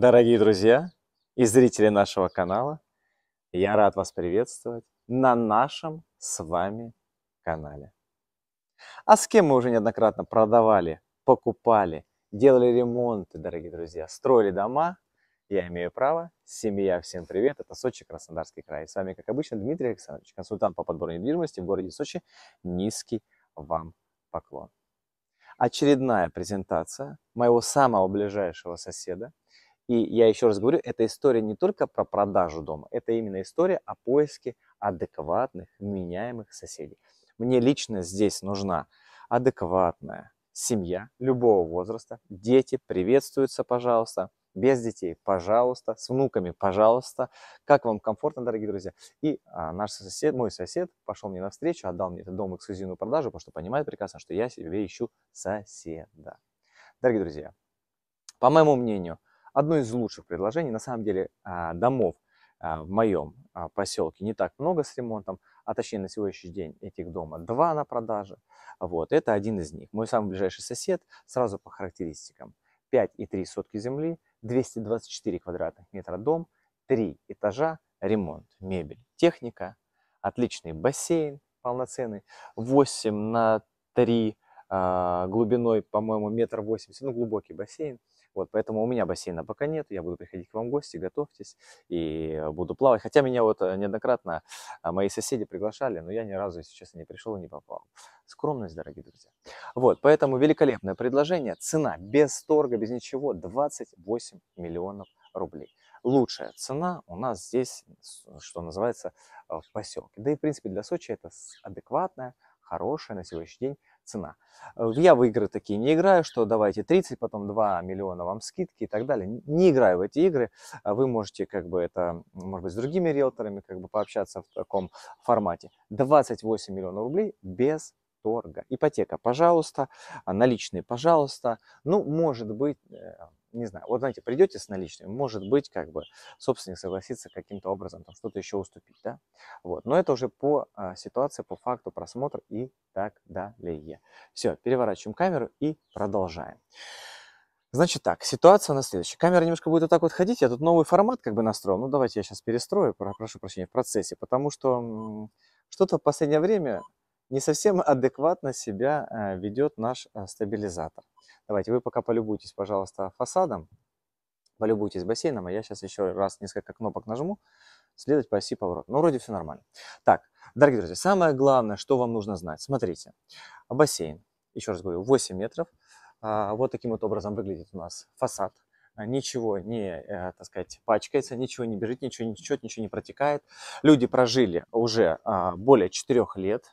Дорогие друзья и зрители нашего канала, я рад вас приветствовать на нашем с вами канале. А с кем мы уже неоднократно продавали, покупали, делали ремонты, дорогие друзья, строили дома, я имею право, семья, всем привет, это Сочи, Краснодарский край. с вами, как обычно, Дмитрий Александрович, консультант по подбору недвижимости в городе Сочи. Низкий вам поклон. Очередная презентация моего самого ближайшего соседа, и я еще раз говорю, эта история не только про продажу дома, это именно история о поиске адекватных, меняемых соседей. Мне лично здесь нужна адекватная семья любого возраста. Дети приветствуются, пожалуйста. Без детей, пожалуйста. С внуками, пожалуйста. Как вам комфортно, дорогие друзья. И а, наш сосед, мой сосед пошел мне навстречу, отдал мне этот дом эксклюзивную продажу, потому что понимает прекрасно, что я себе ищу соседа. Дорогие друзья, по моему мнению, одно из лучших предложений. На самом деле а, домов а, в моем а, поселке не так много с ремонтом, а точнее на сегодняшний день этих дома два на продаже. Вот, это один из них. Мой самый ближайший сосед сразу по характеристикам. 5,3 сотки земли, 224 квадратных метра дом, 3 этажа, ремонт, мебель, техника, отличный бассейн полноценный, 8 на 3 глубиной, по-моему, метр восемьдесят, ну, глубокий бассейн, вот, поэтому у меня бассейна пока нет, я буду приходить к вам в гости, готовьтесь, и э, буду плавать. Хотя меня вот э, неоднократно э, мои соседи приглашали, но я ни разу, если честно, не пришел и не попал. Скромность, дорогие друзья. Вот, поэтому великолепное предложение, цена без торга, без ничего, 28 миллионов рублей лучшая цена у нас здесь, что называется, в поселке. Да и, в принципе, для Сочи это адекватная, хорошая на сегодняшний день цена. Э, я в игры такие не играю, что давайте 30, потом 2 миллиона вам скидки и так далее. Не играю в эти игры. А вы можете как бы это, может быть, с другими риэлторами как бы пообщаться в таком формате. 28 миллионов рублей без торга. Ипотека, пожалуйста, а наличные, пожалуйста. Ну, может быть, э, не знаю, вот знаете, придете с наличными, может быть, как бы собственник согласится каким-то образом там что-то еще уступить, да, вот, но это уже по а, ситуации, по факту просмотр и так далее. Все, переворачиваем камеру и продолжаем. Значит так, ситуация на следующая. Камера немножко будет вот так вот ходить, я тут новый формат как бы настроил, ну давайте я сейчас перестрою, прошу прощения, в процессе, потому что что-то в последнее время не совсем адекватно себя а, ведет наш а, стабилизатор. Давайте, вы пока полюбуйтесь, пожалуйста, фасадом, полюбуйтесь бассейном, а я сейчас еще раз несколько кнопок нажму, следовать по оси поворот. Ну, вроде все нормально. Так, дорогие друзья, самое главное, что вам нужно знать. Смотрите, бассейн, еще раз говорю, 8 метров. А, вот таким вот образом выглядит у нас фасад а, ничего не, э, так сказать, пачкается, ничего не бежит, ничего не течет, ничего не протекает. Люди прожили уже а, более 4 лет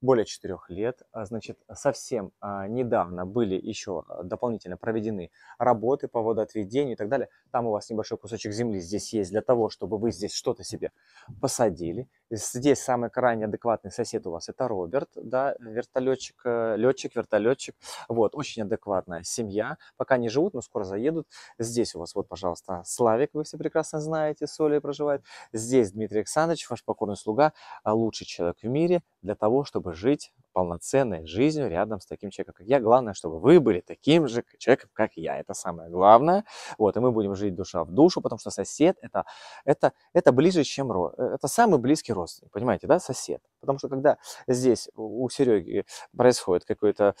более четырех лет. А, значит, совсем а, недавно были еще а, дополнительно проведены работы по водоотведению и так далее. Там у вас небольшой кусочек земли здесь есть для того, чтобы вы здесь что-то себе посадили. Здесь самый крайне адекватный сосед у вас это Роберт, да, вертолетчик, э, летчик, вертолетчик. Вот, очень адекватная семья. Пока не живут, но скоро заедут. Здесь у вас, вот, пожалуйста, Славик, вы все прекрасно знаете, с Олей проживает. Здесь Дмитрий Александрович, ваш покорный слуга, лучший человек в мире для того, чтобы жить полноценной жизнью рядом с таким человеком, как я. Главное, чтобы вы были таким же человеком, как я. Это самое главное. Вот, и мы будем жить душа в душу, потому что сосед это, это, это ближе, чем род. Э, это самый близкий родственник, понимаете, да, сосед. Потому что когда здесь у Сереги происходит какой-то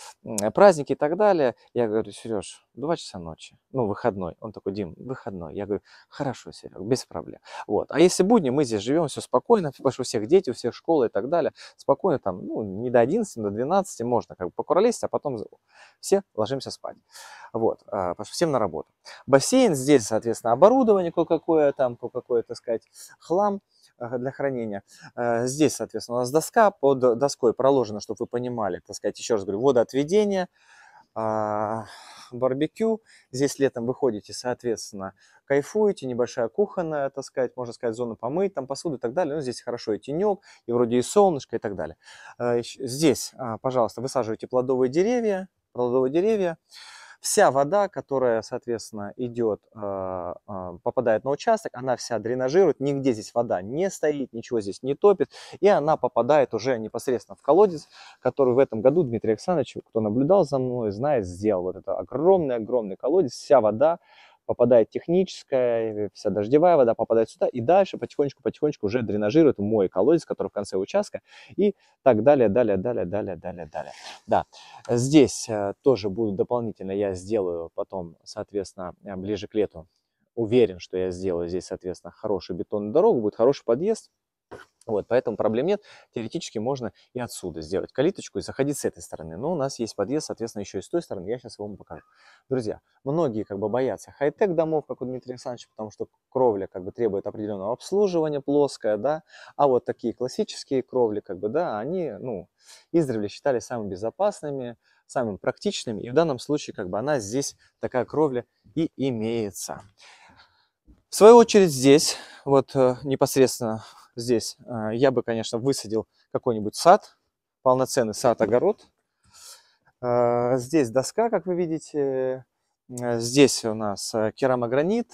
праздник и так далее, я говорю, Сереж, 2 часа ночи, ну, выходной. Он такой, Дим, выходной. Я говорю, хорошо, Серег, без проблем. Вот. А если будни, мы здесь живем, все спокойно, потому что у всех дети, у всех школы и так далее. Спокойно там, ну, не до 11, до 12 можно как бы покуролесить, а потом все ложимся спать. Вот, а, потому что всем на работу. Бассейн здесь, соответственно, оборудование кое-какое, там кое-какое, так сказать, хлам. Э, для хранения. Э, здесь, соответственно, у нас доска под доской проложена, чтобы вы понимали. Так сказать, еще раз говорю, водоотведение, а, барбекю. Здесь летом выходите, соответственно, кайфуете, небольшая кухонная, так сказать, можно сказать, зона помыть, там посуду и так далее. Но ну, здесь хорошо и тенек, и вроде и солнышко и так далее. Э, здесь, а, пожалуйста, высаживайте плодовые деревья, плодовые деревья. Вся вода, которая, соответственно, идет, э, э, попадает на участок, она вся дренажирует, нигде здесь вода не стоит, ничего здесь не топит, и она попадает уже непосредственно в колодец, который в этом году Дмитрий Александрович, кто наблюдал за мной, знает, сделал вот это огромный-огромный колодец, вся вода попадает техническая, вся дождевая вода попадает сюда, и дальше потихонечку-потихонечку уже дренажирует мой колодец, который в конце участка, и так далее, далее, далее, далее, далее, далее. Да, здесь э, тоже буду дополнительно, я сделаю потом, соответственно, э, ближе к лету, уверен, что я сделаю здесь, соответственно, хорошую бетонную дорогу, будет хороший подъезд, вот, поэтому проблем нет. Теоретически можно и отсюда сделать калиточку и заходить с этой стороны. Но у нас есть подъезд, соответственно, еще и с той стороны. Я сейчас вам покажу. Друзья, многие как бы боятся хай-тек домов, как у Дмитрия Александровича, потому что кровля как бы требует определенного обслуживания, плоская, да. А вот такие классические кровли, как бы, да, они, ну, издревле считались самыми безопасными, самыми практичными. И в данном случае, как бы, она здесь, такая кровля и имеется. В свою очередь здесь, вот э, непосредственно здесь. Э, я бы, конечно, высадил какой-нибудь сад, полноценный сад-огород. Э, здесь доска, как вы видите. Э, здесь у нас керамогранит,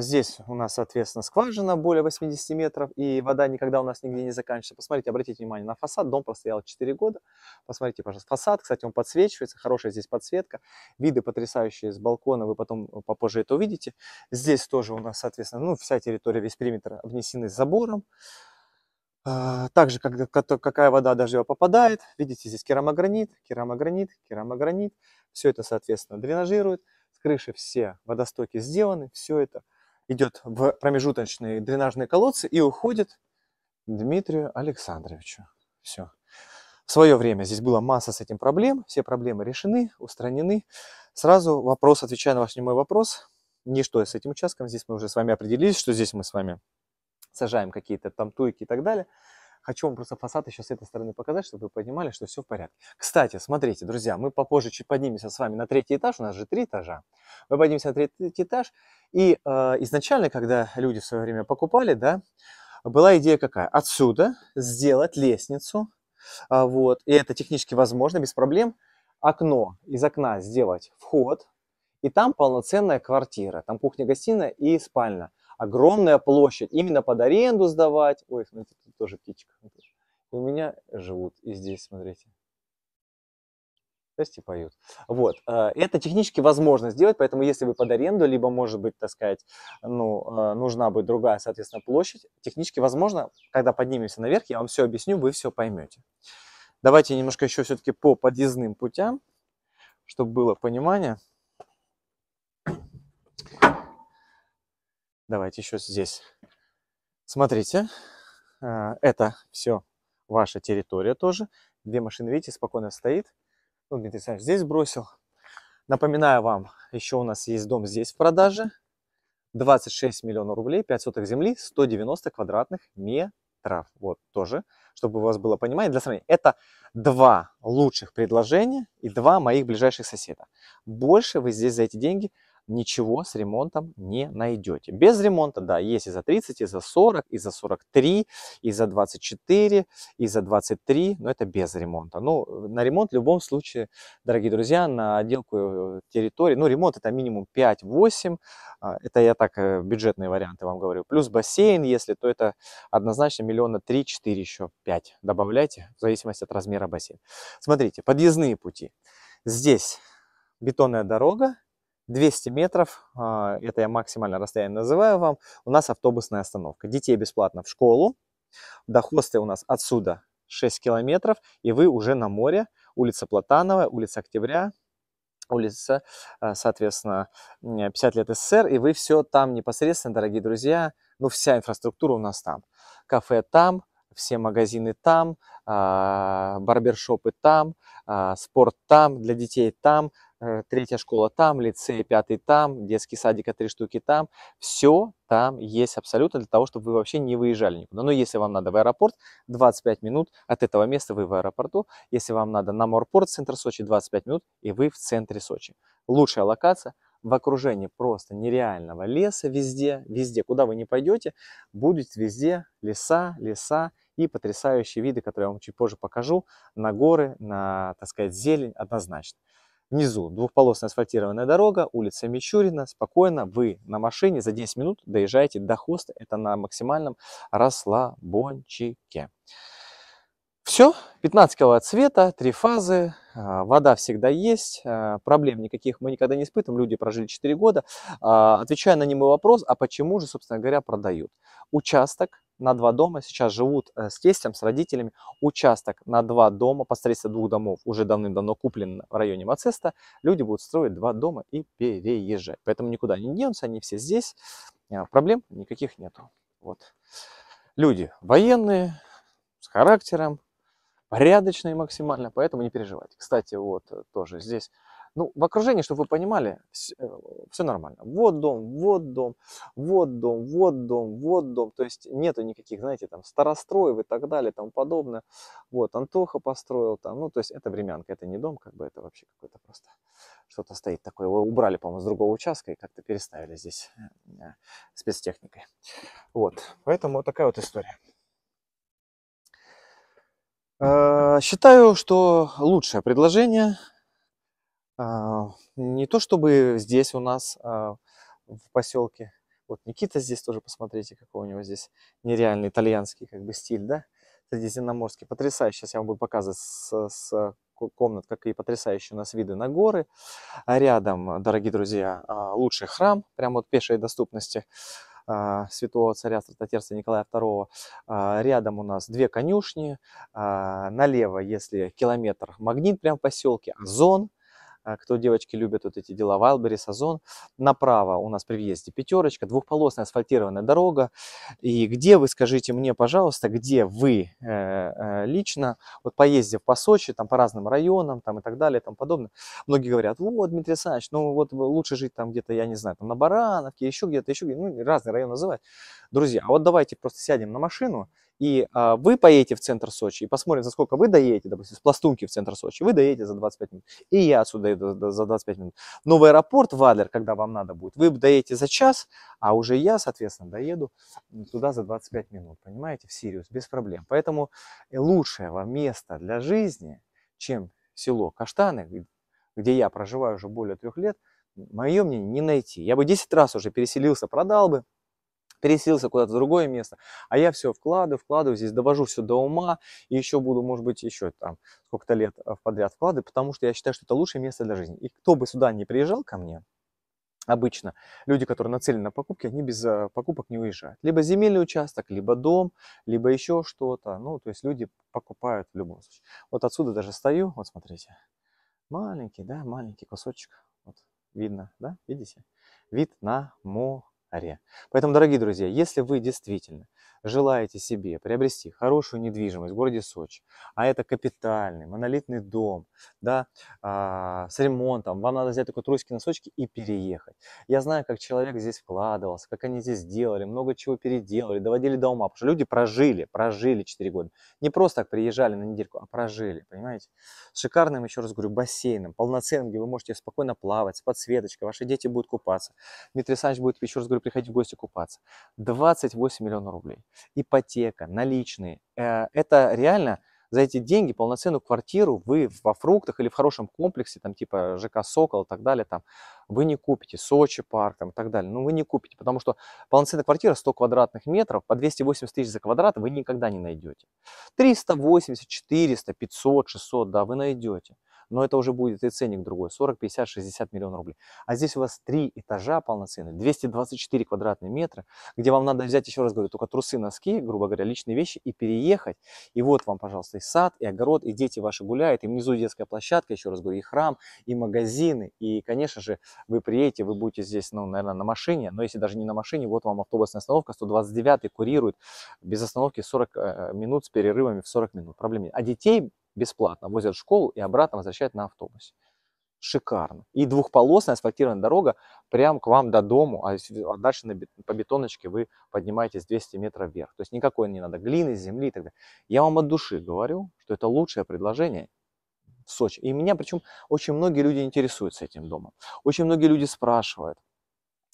Здесь у нас, соответственно, скважина более 80 метров, и вода никогда у нас нигде не заканчивается. Посмотрите, обратите внимание на фасад. Дом простоял 4 года. Посмотрите, пожалуйста, фасад. Кстати, он подсвечивается, хорошая здесь подсветка. Виды потрясающие с балкона, вы потом э, попозже это увидите. Здесь тоже у нас, соответственно, ну, вся территория, весь периметр обнесены забором. А, также, как, какая вода дождевая попадает. Видите, здесь керамогранит, керамогранит, керамогранит. Все это, соответственно, дренажирует. С крыши все водостоки сделаны, все это идет в промежуточные дренажные колодцы и уходит Дмитрию Александровичу. Все. В свое время здесь была масса с этим проблем, все проблемы решены, устранены. Сразу вопрос, отвечая на ваш немой вопрос, ничто с этим участком, здесь мы уже с вами определились, что здесь мы с вами сажаем какие-то там туйки и так далее. Хочу вам просто фасад еще с этой стороны показать, чтобы вы понимали, что все в порядке. Кстати, смотрите, друзья, мы попозже чуть поднимемся с вами на третий этаж, у нас же три этажа. Мы поднимемся на третий этаж, и э, изначально, когда люди в свое время покупали, да, была идея какая? Отсюда сделать лестницу, э, вот, и это технически возможно, без проблем, окно, из окна сделать вход, и там полноценная квартира, там кухня-гостиная и спальня огромная площадь, именно под аренду сдавать. Ой, смотрите, ну, тут тоже птичка. У меня живут и здесь, смотрите. Здрасте, поют. Вот. Э, это технически возможно сделать, поэтому если вы под аренду, либо, может быть, так сказать, ну, э, нужна будет другая, соответственно, площадь, технически возможно, когда поднимемся наверх, я вам все объясню, вы все поймете. Давайте немножко еще все-таки по подъездным путям, чтобы было понимание. Давайте еще здесь. Смотрите, э, это все ваша территория тоже. Две машины, видите, спокойно стоит. Ну, Дмитрий Александрович здесь бросил. Напоминаю вам, еще у нас есть дом здесь в продаже. 26 миллионов рублей, 5 соток земли, 190 квадратных метров. Вот тоже, чтобы у вас было понимание. Для сравнения, это два лучших предложения и два моих ближайших соседа. Больше вы здесь за эти деньги ничего с ремонтом не найдете. Без ремонта, да, есть и за 30, и за 40, и за 43, и за 24, и за 23, но это без ремонта. Ну, на ремонт в любом случае, дорогие друзья, на отделку э, территории, ну, ремонт это минимум 5-8, а, это я так э, бюджетные варианты вам говорю, плюс бассейн, если, то это однозначно миллиона 3-4 еще 5 добавляйте, в зависимости от размера бассейна. Смотрите, подъездные пути. Здесь бетонная дорога, 200 метров, а, это я максимально расстояние называю вам, у нас автобусная остановка. Детей бесплатно в школу, до хостела у нас отсюда 6 километров, и вы уже на море, улица Платанова, улица Октября, улица, а, соответственно, 50 лет СССР, и вы все там непосредственно, дорогие друзья, ну, вся инфраструктура у нас там. Кафе там, все магазины там, а, барбершопы там, спорт там, для детей там, Э, третья школа там, лицей пятый там, детский садик а три штуки там. Все там есть абсолютно для того, чтобы вы вообще не выезжали никуда. Но ну, если вам надо в аэропорт, 25 минут от этого места вы в аэропорту. Если вам надо на морпорт, центр Сочи, 25 минут, и вы в центре Сочи. Лучшая локация в окружении просто нереального леса везде, везде, куда вы не пойдете, будет везде леса, леса и потрясающие виды, которые я вам чуть позже покажу, на горы, на, так сказать, зелень однозначно. Внизу двухполосная асфальтированная дорога, улица Мичурина. Спокойно вы на машине за 10 минут доезжаете до хоста. Это на максимальном расслабончике. Все, 15 киловатт цвета, три фазы, а, вода всегда есть, а, проблем никаких мы никогда не испытываем, люди прожили 4 года. А, отвечая на немой вопрос, а почему же, собственно говоря, продают? Участок на два дома сейчас живут э, с тестем, с родителями. Участок на два дома, посредством двух домов, уже давным-давно куплен в районе Мацеста. Люди будут строить два дома и переезжать. Поэтому никуда не денутся, они все здесь. Э, проблем никаких нету. Вот. Люди военные, с характером, порядочные максимально, поэтому не переживайте. Кстати, вот э, тоже здесь ну, в окружении, чтобы вы понимали, все, э, все нормально. Вот дом, вот дом, вот дом, вот дом, вот дом. То есть нету никаких, знаете, там, старостроев и так далее, там подобное. Вот, Антоха построил там. Ну, то есть это времянка, это не дом, как бы это вообще какое то просто что-то стоит такое. Его убрали, по-моему, с другого участка и как-то переставили здесь э, спецтехникой. Вот, поэтому вот такая вот история. Э, считаю, что лучшее предложение а, не то чтобы здесь у нас а, в поселке. Вот Никита здесь тоже, посмотрите, какой у него здесь нереальный итальянский как бы стиль, да? Средиземноморский, потрясающий Сейчас я вам буду показывать с, с комнат, какие потрясающие у нас виды на горы. А рядом, дорогие друзья, а, лучший храм, прямо от пешей доступности святого царя Стратотерца Николая II. Рядом у нас две конюшни. Налево, если километр, магнит прямо в поселке, озон. А кто девочки любят вот эти дела, Вайлберис, Озон. Направо у нас при въезде пятерочка, двухполосная асфальтированная дорога. И где вы, скажите мне, пожалуйста, где вы э, э, лично, вот поездив по Сочи, там по разным районам там и так далее, там подобное, многие говорят, вот, Дмитрий Александрович, ну вот лучше жить там где-то, я не знаю, там на Барановке, еще где-то, еще где-то, ну разные районы называют. Друзья, а вот давайте просто сядем на машину и а, вы поедете в центр Сочи и посмотрим, за сколько вы доедете, допустим, с Пластунки в центр Сочи, вы доедете за 25 минут. И я отсюда еду за 25 минут. Но в аэропорт в Адлер, когда вам надо будет, вы доедете за час, а уже я, соответственно, доеду туда за 25 минут, понимаете, в Сириус, без проблем. Поэтому лучшее вам место для жизни, чем село Каштаны, где я проживаю уже более трех лет, мое мнение, не найти. Я бы 10 раз уже переселился, продал бы, переселился куда-то в другое место, а я все вкладываю, вкладываю здесь, довожу все до ума, и еще буду, может быть, еще там сколько-то лет э, подряд вкладывать, потому что я считаю, что это лучшее место для жизни. И кто бы сюда не приезжал ко мне, Обычно люди, которые нацелены на покупки, они без э, покупок не уезжают. Либо земельный участок, либо дом, либо еще что-то. Ну, то есть люди покупают в любом случае. Вот отсюда даже стою, вот смотрите. Маленький, да, маленький кусочек. Вот видно, да, видите? Вид на море аре. Поэтому, дорогие друзья, если вы действительно желаете себе приобрести хорошую недвижимость в городе Сочи, а это капитальный монолитный дом, да, а, с ремонтом, вам надо взять такой трусики носочки и переехать. Я знаю, как человек здесь вкладывался, как они здесь делали, много чего переделали, доводили до ума, потому что люди прожили, прожили 4 года. Не просто так приезжали на недельку, а прожили, понимаете? С шикарным, еще раз говорю, бассейном, полноценным, где вы можете спокойно плавать, с подсветочкой, ваши дети будут купаться. Дмитрий Александрович будет, еще раз говорю, приходить в гости купаться. 28 миллионов рублей ипотека, наличные. Э, это реально за эти деньги полноценную квартиру вы во фруктах или в хорошем комплексе, там типа ЖК «Сокол» и так далее, там, вы не купите, Сочи парк там, и так далее, ну вы не купите, потому что полноценная квартира 100 квадратных метров по 280 тысяч за квадрат вы никогда не найдете. 380, 400, 500, 600, да, вы найдете но это уже будет и ценник другой, 40, 50, 60 миллионов рублей. А здесь у вас три этажа полноценные 224 квадратные метра, где вам надо взять, еще раз говорю, только трусы, носки, грубо говоря, личные вещи и переехать. И вот вам, пожалуйста, и сад, и огород, и дети ваши гуляют, и внизу детская площадка, еще раз говорю, и храм, и магазины. И, конечно же, вы приедете, вы будете здесь, ну, наверное, на машине, но если даже не на машине, вот вам автобусная остановка, 129 курирует без остановки 40 э, минут с перерывами в 40 минут. Проблем нет. А детей бесплатно, возят в школу и обратно возвращают на автобусе. Шикарно. И двухполосная асфальтированная дорога прям к вам до дому, а, а дальше на, по бетоночке вы поднимаетесь 200 метров вверх. То есть никакой не надо глины, земли и так далее. Я вам от души говорю, что это лучшее предложение в Сочи. И меня, причем, очень многие люди интересуются этим домом. Очень многие люди спрашивают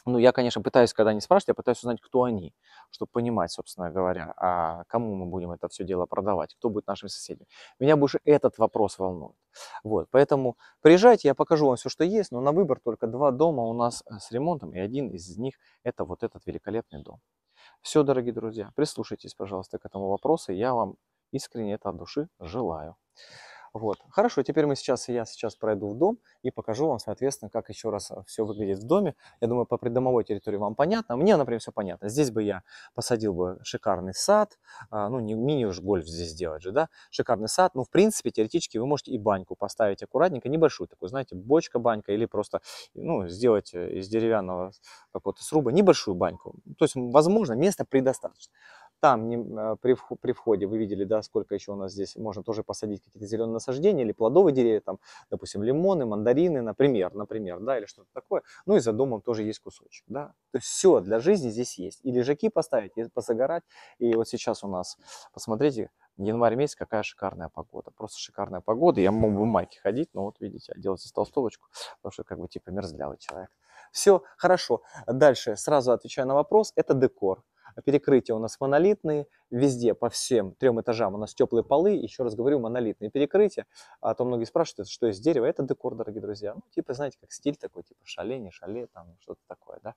ну, я, конечно, пытаюсь, когда они спрашивают, я пытаюсь узнать, кто они, чтобы понимать, собственно говоря, а кому мы будем это все дело продавать, кто будет нашими соседями. Меня больше этот вопрос волнует. Вот, поэтому приезжайте, я покажу вам все, что есть, но на выбор только два дома у нас э, с ремонтом, и один из них – это вот этот великолепный дом. Все, дорогие друзья, прислушайтесь, пожалуйста, к этому вопросу, я вам искренне это от души желаю. Вот. Хорошо, теперь мы сейчас, я сейчас пройду в дом и покажу вам, соответственно, как еще раз э, все выглядит в доме. Я думаю, по придомовой территории вам понятно. Мне, например, все понятно. Здесь бы я посадил бы шикарный сад. А, ну, не мини уж гольф здесь делать же, да? Шикарный сад. Ну, в принципе, теоретически вы можете и баньку поставить аккуратненько, небольшую такую, знаете, бочка-банька или просто, ну, сделать э, из деревянного какого-то сруба небольшую баньку. То есть, возможно, места предостаточно. Там не, а, при, при входе вы видели, да, сколько еще у нас здесь можно тоже посадить какие-то зеленые насаждения или плодовые деревья, там, допустим, лимоны, мандарины, например, например, да, или что-то такое. Ну и за домом тоже есть кусочек, да. То есть все для жизни здесь есть. И лежаки поставить, и позагорать. И вот сейчас у нас, посмотрите, январь месяц, какая шикарная погода. Просто шикарная погода. Я мог бы в майке ходить, но вот видите, одел здесь толстовочку, потому что как бы типа мерзлявый человек. Все, хорошо. Дальше сразу отвечаю на вопрос. Это декор. Перекрытия у нас монолитные, везде, по всем трем этажам у нас теплые полы, еще раз говорю, монолитные перекрытия. А то многие спрашивают, что из дерева, это декор, дорогие друзья. Ну, типа, знаете, как стиль такой, типа шале, не шале, там что-то такое, да.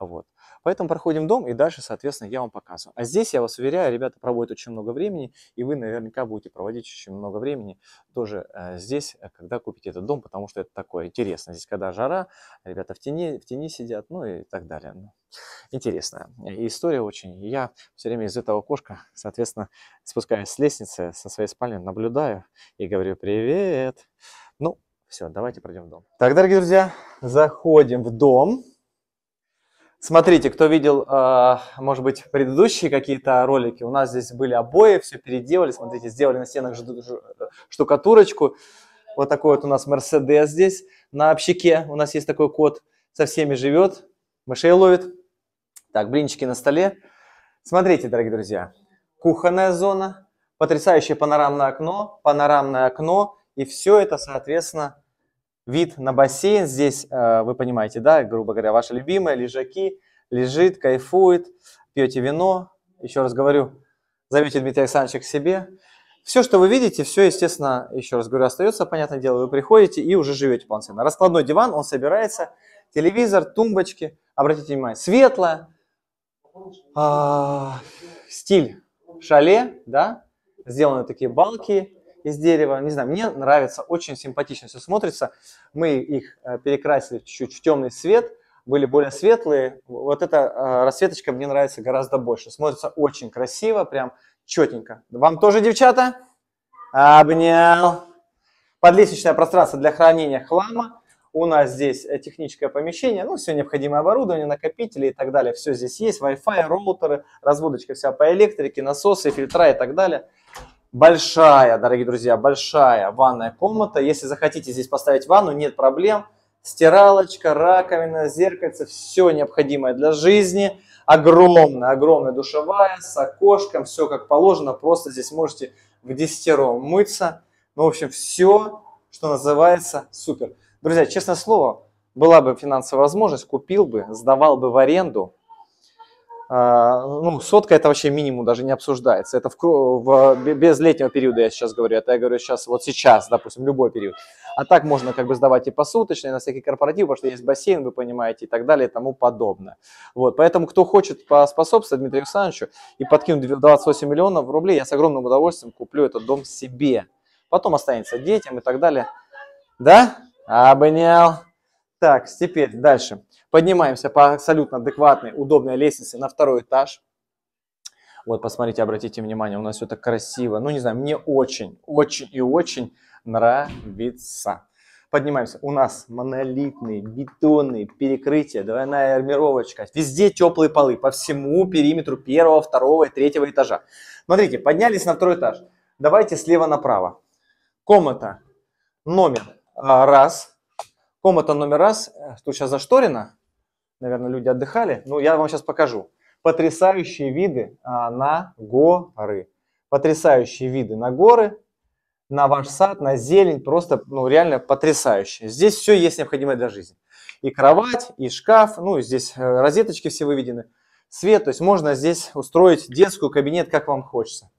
Вот. Поэтому проходим дом, и дальше, соответственно, я вам показываю. А здесь, я вас уверяю, ребята проводят очень много времени, и вы наверняка будете проводить очень много времени тоже э, здесь, э, когда купите этот дом, потому что это такое интересно. Здесь, когда жара, ребята в тени, в тени сидят, ну и так далее. Интересная э, история очень. Я все время из этого окошка, соответственно, спускаюсь с лестницы, со своей спальни наблюдаю и говорю «Привет!». Ну, все, давайте пройдем в дом. Так, дорогие друзья, заходим в дом. Смотрите, кто видел, а, может быть, предыдущие какие-то ролики, у нас здесь были обои, все переделали, смотрите, сделали на стенах штукатурочку. Вот такой вот у нас Мерседес здесь на общаке, у нас есть такой кот, со всеми живет, мышей ловит. Так, блинчики на столе. Смотрите, дорогие друзья, кухонная зона, потрясающее панорамное окно, панорамное окно, и все это, соответственно, вид на бассейн. Здесь, э, вы понимаете, да, грубо говоря, ваши любимые лежаки, лежит, кайфует, пьете вино, еще раз говорю, зовите Дмитрия Александровича к себе. Все, что вы видите, все, естественно, еще раз говорю, остается, понятное дело, вы приходите и уже живете полноценно. Раскладной диван, он собирается, телевизор, тумбочки, обратите внимание, светло, а, стиль шале, да, сделаны такие балки из дерева. Не знаю, мне нравится, очень симпатично все смотрится. Мы их э, перекрасили чуть-чуть в темный свет, были более светлые. Вот эта э, расцветочка мне нравится гораздо больше. Смотрится очень красиво, прям четенько. Вам тоже, девчата? Обнял. Подлестничное пространство для хранения хлама. У нас здесь э, техническое помещение, ну, все необходимое оборудование, накопители и так далее. Все здесь есть, Wi-Fi, роутеры, разводочка вся по электрике, насосы, фильтра и так далее. Большая, дорогие друзья, большая ванная комната. Если захотите здесь поставить ванну, нет проблем. Стиралочка, раковина, зеркальце, все необходимое для жизни. Огромная, огромная душевая с окошком, все как положено. Просто здесь можете в десятером мыться. Ну, в общем, все, что называется, супер. Друзья, честное слово, была бы финансовая возможность, купил бы, сдавал бы в аренду. А, ну, сотка это вообще минимум, даже не обсуждается. Это в, в, без летнего периода я сейчас говорю, это я говорю сейчас, вот сейчас, допустим, любой период. А так можно как бы сдавать и посуточно, и на всякий корпоратив, потому что есть бассейн, вы понимаете, и так далее, и тому подобное. Вот, поэтому кто хочет поспособствовать Дмитрию Александровичу и подкинуть 28 миллионов рублей, я с огромным удовольствием куплю этот дом себе. Потом останется детям и так далее. Да? Обнял. Так, теперь дальше. Поднимаемся по абсолютно адекватной, удобной лестнице на второй этаж. Вот, посмотрите, обратите внимание, у нас все так красиво. Ну, не знаю, мне очень, очень и очень нравится. Поднимаемся. У нас монолитные, бетонные перекрытия, двойная армировочка. Везде теплые полы по всему периметру первого, второго и третьего этажа. Смотрите, поднялись на второй этаж. Давайте слева направо. Комната, номер а, раз. Комната номер раз. Тут сейчас зашторено. Наверное, люди отдыхали. Ну, я вам сейчас покажу. Потрясающие виды а, на горы. Потрясающие виды на горы, на ваш сад, на зелень. Просто, ну, реально потрясающе. Здесь все есть необходимое для жизни. И кровать, и шкаф. Ну, здесь э, розеточки все выведены. Свет. То есть можно здесь устроить детскую кабинет, как вам хочется.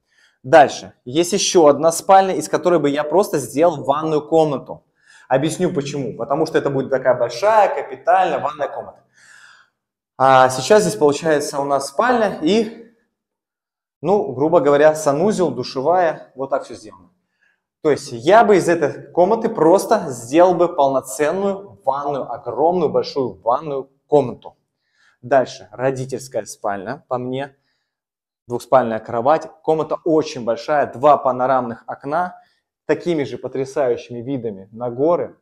Дальше. Есть еще одна спальня, из которой бы я просто сделал ванную комнату. Объясню почему. Потому что это будет такая большая, капитальная ванная комната. А сейчас здесь получается у нас спальня и, ну, грубо говоря, санузел, душевая. Вот так все сделано. То есть я бы из этой комнаты просто сделал бы полноценную ванную, огромную большую ванную комнату. Дальше, родительская спальня, по мне, двухспальная кровать. Комната очень большая, два панорамных окна такими же потрясающими видами на горы,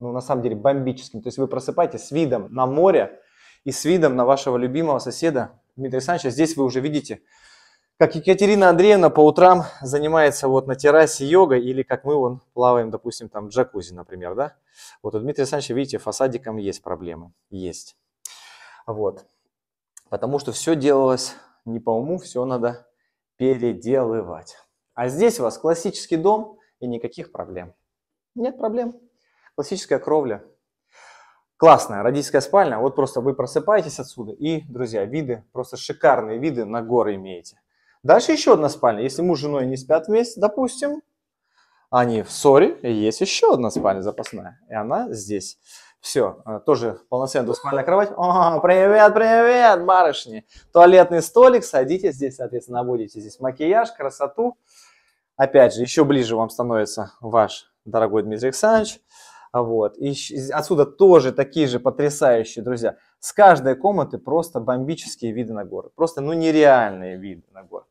ну, на самом деле, бомбическим. То есть вы просыпаетесь с видом на море и с видом на вашего любимого соседа Дмитрия Александровича. Здесь вы уже видите, как Екатерина Андреевна по утрам занимается вот на террасе йогой, или как мы вон плаваем, допустим, там в джакузи, например, да? Вот у Дмитрия Александровича, видите, фасадиком есть проблемы, есть. Вот. Потому что все делалось не по уму, все надо переделывать. А здесь у вас классический дом, и никаких проблем. Нет проблем. Классическая кровля. Классная родительская спальня. Вот просто вы просыпаетесь отсюда и, друзья, виды, просто шикарные виды на горы имеете. Дальше еще одна спальня. Если муж с женой не спят вместе, допустим, они в ссоре, и есть еще одна спальня запасная, и она здесь. Все, э, тоже полноценная двуспальная кровать. О, привет, привет, барышни! Туалетный столик, садитесь здесь, соответственно, будете здесь макияж, красоту. Опять же, еще ближе вам становится ваш дорогой Дмитрий Александрович. Вот. И отсюда тоже такие же потрясающие, друзья. С каждой комнаты просто бомбические виды на горы. Просто ну нереальные виды на горы.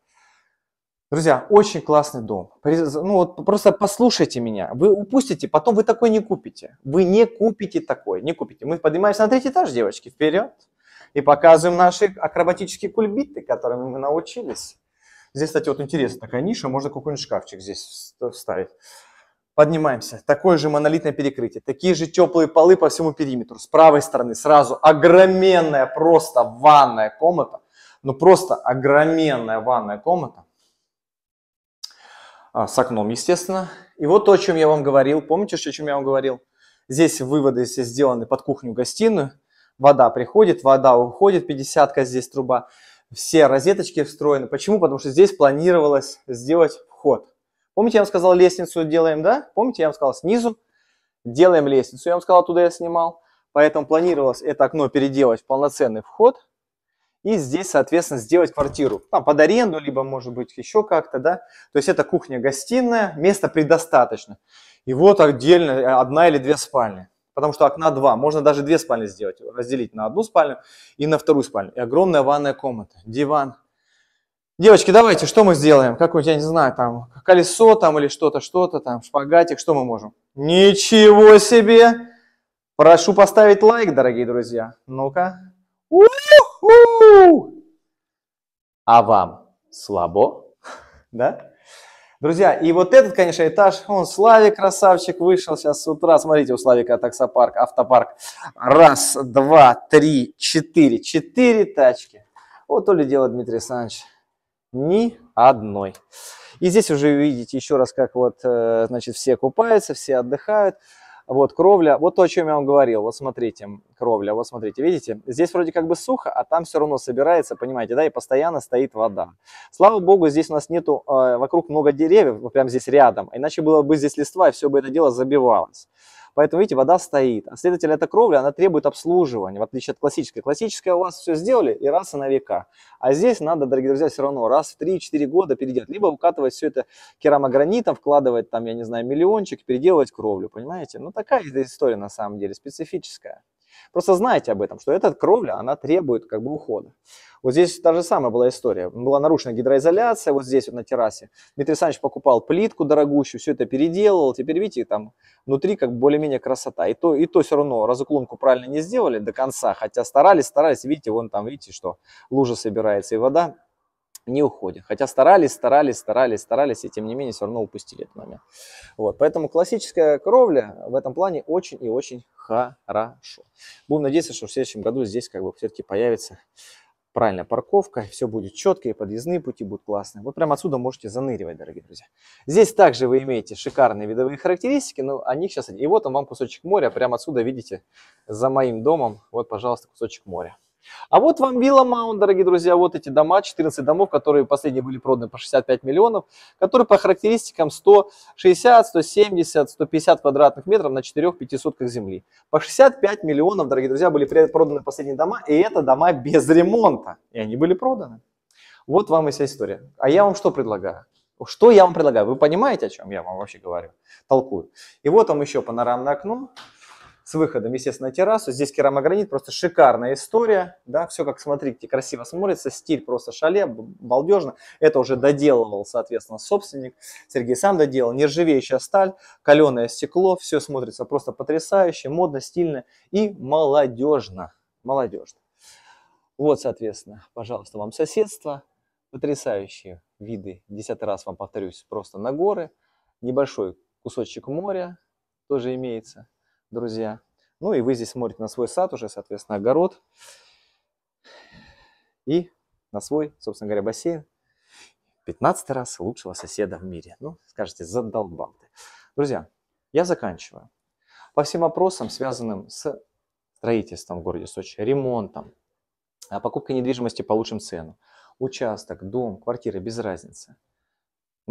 Друзья, очень классный дом. Ну вот просто послушайте меня. Вы упустите, потом вы такой не купите. Вы не купите такой, не купите. Мы поднимаемся на третий этаж, девочки, вперед. И показываем наши акробатические кульбиты, которыми мы научились. Здесь, кстати, вот интересно, такая ниша, можно какой-нибудь шкафчик здесь вставить. Поднимаемся. Такое же монолитное перекрытие, такие же теплые полы по всему периметру. С правой стороны сразу огроменная просто ванная комната. Ну просто огроменная ванная комната. А, с окном, естественно. И вот то, о чем я вам говорил. Помните, о чем я вам говорил? Здесь выводы все сделаны под кухню-гостиную. Вода приходит, вода уходит, 50 здесь труба все розеточки встроены. Почему? Потому что здесь планировалось сделать вход. Помните, я вам сказал, лестницу делаем, да? Помните, я вам сказал, снизу делаем лестницу. Я вам сказал, туда я снимал. Поэтому планировалось это окно переделать в полноценный вход. И здесь, соответственно, сделать квартиру. Там под аренду, либо, может быть, еще как-то, да? То есть это кухня-гостиная, места предостаточно. И вот отдельно э, одна или две спальни потому что окна два. Можно даже две спальни сделать, разделить на одну спальню и на вторую спальню. И огромная ванная комната, диван. Девочки, давайте, что мы сделаем? Какое, я не знаю, там, колесо там или что-то, что-то там, шпагатик, что мы можем? Ничего себе! Прошу поставить лайк, дорогие друзья. Ну-ка. А вам слабо? Да? Друзья, и вот этот, конечно, этаж, он Славик красавчик вышел сейчас с утра. Смотрите, у Славика таксопарк, автопарк. Раз, два, три, четыре. Четыре тачки. Вот то ли дело, Дмитрий Александрович. Ни одной. И здесь уже видите еще раз, как вот, э, значит, все купаются, все отдыхают. Вот кровля, вот то, о чем я вам говорил, вот смотрите, кровля, вот смотрите, видите, здесь вроде как бы сухо, а там все равно собирается, понимаете, да, и постоянно стоит вода. Слава богу, здесь у нас нету, э, вокруг много деревьев, вот прям здесь рядом, иначе было бы здесь листва, и все бы это дело забивалось. Поэтому, видите, вода стоит. А следовательно, эта кровля, она требует обслуживания, в отличие от классической. Классическая у вас все сделали и раз и на века. А здесь надо, дорогие друзья, все равно раз в 3-4 года переделать. Либо укатывать все это керамогранитом, вкладывать там, я не знаю, миллиончик, переделывать кровлю, понимаете? Ну, такая история на самом деле, специфическая. Просто знайте об этом, что эта кровля, она требует как бы ухода. Вот здесь та же самая была история. Была нарушена гидроизоляция вот здесь вот на террасе. Дмитрий Александрович покупал плитку дорогущую, все это переделал. Теперь видите, там внутри как более-менее красота. И то, и то все равно разуклонку правильно не сделали до конца, хотя старались, старались. Видите, вон там, видите, что лужа собирается и вода не уходят. Хотя старались, старались, старались, старались, и тем не менее все равно упустили этот момент. Вот. Поэтому классическая кровля в этом плане очень и очень хорошо. Будем надеяться, что в следующем году здесь как бы все-таки появится правильная парковка, все будет четко, и подъездные пути будут классные. Вот прямо отсюда можете заныривать, дорогие друзья. Здесь также вы имеете шикарные видовые характеристики, но они сейчас... И вот он вам кусочек моря, прямо отсюда видите, за моим домом, вот, пожалуйста, кусочек моря. А вот вам вилла Маунт, дорогие друзья, вот эти дома, 14 домов, которые последние были проданы по 65 миллионов, которые по характеристикам 160, 170, 150 квадратных метров на 4-5 сотках земли. По 65 миллионов, дорогие друзья, были проданы последние дома, и это дома без ремонта, и они были проданы. Вот вам и вся история. А я вам что предлагаю? Что я вам предлагаю? Вы понимаете, о чем я вам вообще говорю? Толкую. И вот вам еще панорамное окно с выходом, естественно, на террасу. Здесь керамогранит, просто шикарная история, да, все как смотрите, красиво смотрится, стиль просто шале, балдежно. Это уже доделывал, соответственно, собственник, Сергей сам доделал, нержавеющая сталь, каленое стекло, все смотрится просто потрясающе, модно, стильно и молодежно, молодежно. Вот, соответственно, пожалуйста, вам соседство, потрясающие виды, десятый раз вам повторюсь, просто на горы, небольшой кусочек моря тоже имеется, друзья. Ну и вы здесь смотрите на свой сад уже, соответственно, огород. И на свой, собственно говоря, бассейн. 15 раз лучшего соседа в мире. Ну, скажете, задолбал ты. Друзья, я заканчиваю. По всем вопросам, связанным с строительством в городе Сочи, ремонтом, а, покупкой недвижимости по лучшим ценам, участок, дом, квартира, без разницы –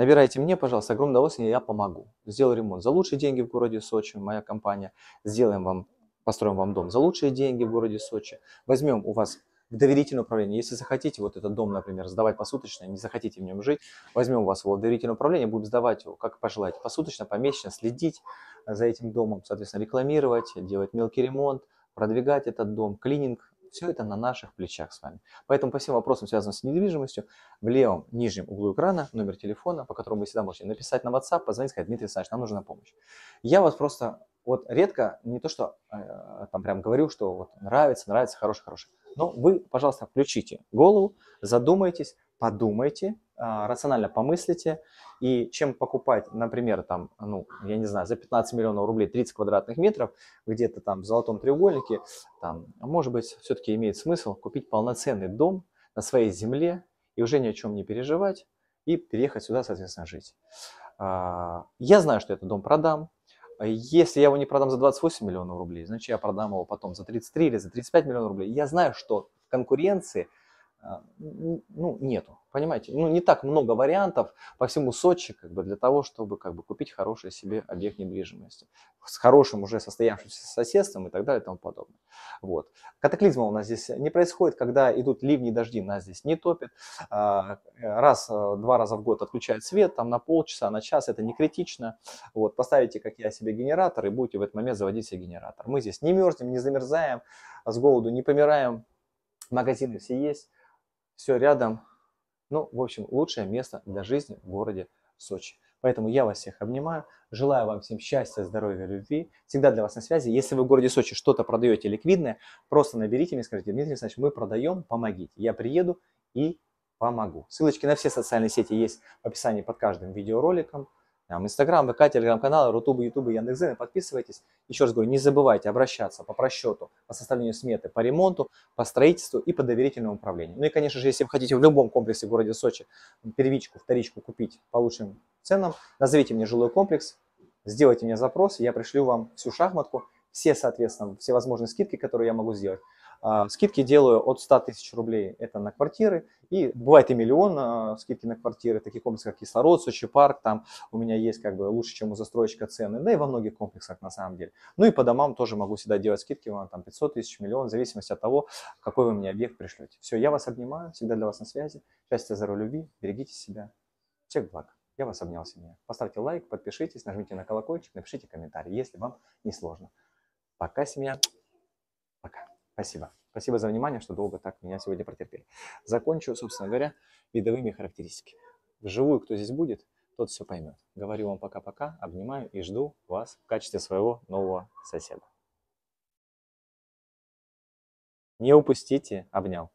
Набирайте мне, пожалуйста, огромное удовольствие, я помогу. Сделаю ремонт за лучшие деньги в городе Сочи, моя компания. Сделаем вам, построим вам дом за лучшие деньги в городе Сочи. Возьмем у вас в доверительное управление. Если захотите вот этот дом, например, сдавать посуточно, не захотите в нем жить, возьмем у вас его в доверительное управление, будем сдавать его, как пожелаете, посуточно, помесячно, следить за этим домом, соответственно, рекламировать, делать мелкий ремонт, продвигать этот дом, клининг, все это на наших плечах с вами. Поэтому по всем вопросам, связанным с недвижимостью, в левом нижнем углу экрана номер телефона, по которому вы всегда можете написать на WhatsApp, позвонить, сказать, Дмитрий Александрович, нам нужна помощь. Я вас просто вот редко, не то что э, там прям говорю, что вот нравится, нравится, хороший, хороший. Но вы, пожалуйста, включите голову, задумайтесь, подумайте, а, рационально помыслите, и чем покупать, например, там, ну, я не знаю, за 15 миллионов рублей 30 квадратных метров, где-то там в золотом треугольнике, там, может быть, все-таки имеет смысл купить полноценный дом на своей земле и уже ни о чем не переживать, и переехать сюда, соответственно, жить. А, я знаю, что этот дом продам. Если я его не продам за 28 миллионов рублей, значит, я продам его потом за 33 или за 35 миллионов рублей. Я знаю, что в конкуренции – ну, нету. Понимаете, ну не так много вариантов по всему Сочи как бы для того, чтобы как бы купить хороший себе объект недвижимости с хорошим уже состоявшимся соседством и так далее и тому подобное. Вот. Катаклизма у нас здесь не происходит, когда идут ливни, дожди, нас здесь не топит. А, Раз-два э, раза в год отключают свет, там на полчаса, на час, это не критично. Вот. Поставите, как я, себе генератор и будете в этот момент заводить себе генератор. Мы здесь не мерзнем, не замерзаем, с голоду не помираем, магазины все есть все рядом. Ну, в общем, лучшее место для жизни в городе Сочи. Поэтому я вас всех обнимаю. Желаю вам всем счастья, здоровья, любви. Всегда для вас на связи. Если вы в городе Сочи что-то продаете ликвидное, просто наберите мне, скажите, Дмитрий Александрович, мы продаем, помогите. Я приеду и помогу. Ссылочки на все социальные сети есть в описании под каждым видеороликом. Там Инстаграм, ВК, телеграм канал Рутубы, Ютубы, Яндекс.Зен. Подписывайтесь. Еще раз говорю, не забывайте обращаться по просчету, по составлению сметы, по ремонту, по строительству и по доверительному управлению. Ну и, конечно же, если вы хотите в любом комплексе в городе Сочи первичку, вторичку купить по лучшим ценам, назовите мне жилой комплекс, сделайте мне запрос, я пришлю вам всю шахматку, все, соответственно, все возможные скидки, которые я могу сделать. А, скидки делаю от 100 тысяч рублей, это на квартиры, и бывает и миллион а, скидки на квартиры, такие комплексы, как Кислород, Сочи парк, там у меня есть как бы лучше, чем у застройщика цены, да и во многих комплексах на самом деле. Ну и по домам тоже могу всегда делать скидки, вам там 500 тысяч, миллион, в зависимости от того, какой вы мне объект пришлете. Все, я вас обнимаю, всегда для вас на связи. Счастья, здоровья, любви, берегите себя. Всех благ. Я вас обнял, семья. Поставьте лайк, подпишитесь, нажмите на колокольчик, напишите комментарий, если вам не сложно. Пока, семья. Пока. Спасибо. Спасибо за внимание, что долго так меня сегодня протерпели. Закончу, собственно говоря, видовыми характеристиками. Вживую, кто здесь будет, тот все поймет. Говорю вам пока-пока, обнимаю и жду вас в качестве своего нового соседа. Не упустите, обнял.